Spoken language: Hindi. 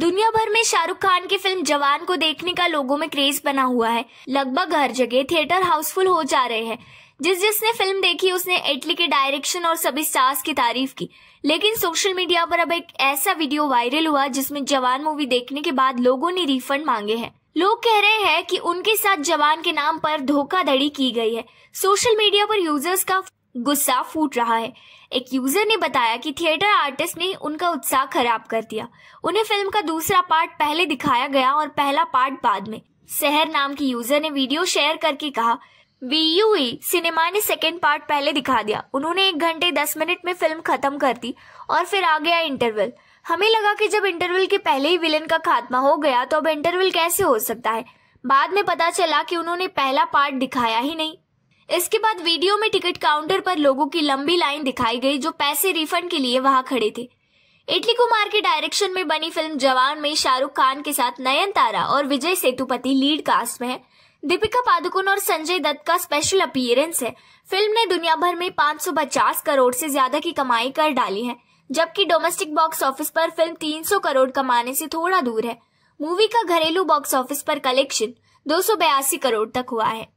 दुनिया भर में शाहरुख खान की फिल्म जवान को देखने का लोगों में क्रेज बना हुआ है लगभग हर जगह थिएटर हाउसफुल हो जा रहे हैं जिस जिसने फिल्म देखी उसने एटली के डायरेक्शन और सभी स्टार्स की तारीफ की लेकिन सोशल मीडिया पर अब एक ऐसा वीडियो वायरल हुआ जिसमें जवान मूवी देखने के बाद लोगों ने रिफंड मांगे हैं लोग कह रहे हैं कि उनके साथ जवान के नाम पर धोखाधड़ी की गई है सोशल मीडिया पर यूजर्स का गुस्सा फूट रहा है एक यूजर ने बताया कि थिएटर आर्टिस्ट ने उनका उत्साह खराब कर दिया उन्हें फिल्म का दूसरा पार्ट पहले दिखाया गया और पहला पार्ट बाद में सहर नाम की यूजर ने वीडियो शेयर करके कहा यू सिनेमा ने सेकेंड पार्ट पहले दिखा दिया उन्होंने एक घंटे दस मिनट में फिल्म खत्म कर दी और फिर आ गया इंटरवल हमें लगा कि जब इंटरवल के पहले ही विलन का खात्मा हो गया तो अब इंटरवल कैसे हो सकता है बाद में पता चला कि उन्होंने पहला पार्ट दिखाया ही नहीं इसके बाद वीडियो में टिकट काउंटर पर लोगों की लंबी लाइन दिखाई गई जो पैसे रिफंड के लिए वहां खड़े थे इटली कुमार के डायरेक्शन में बनी फिल्म जवान में शाहरुख खान के साथ नयन तारा और विजय सेतुपति लीड कास्ट में है दीपिका पादुकोण और संजय दत्त का स्पेशल अपीयरेंस है फिल्म ने दुनिया भर में 550 करोड़ से ज्यादा की कमाई कर डाली है जबकि डोमेस्टिक बॉक्स ऑफिस पर फिल्म 300 करोड़ कमाने से थोड़ा दूर है मूवी का घरेलू बॉक्स ऑफिस पर कलेक्शन दो करोड़ तक हुआ है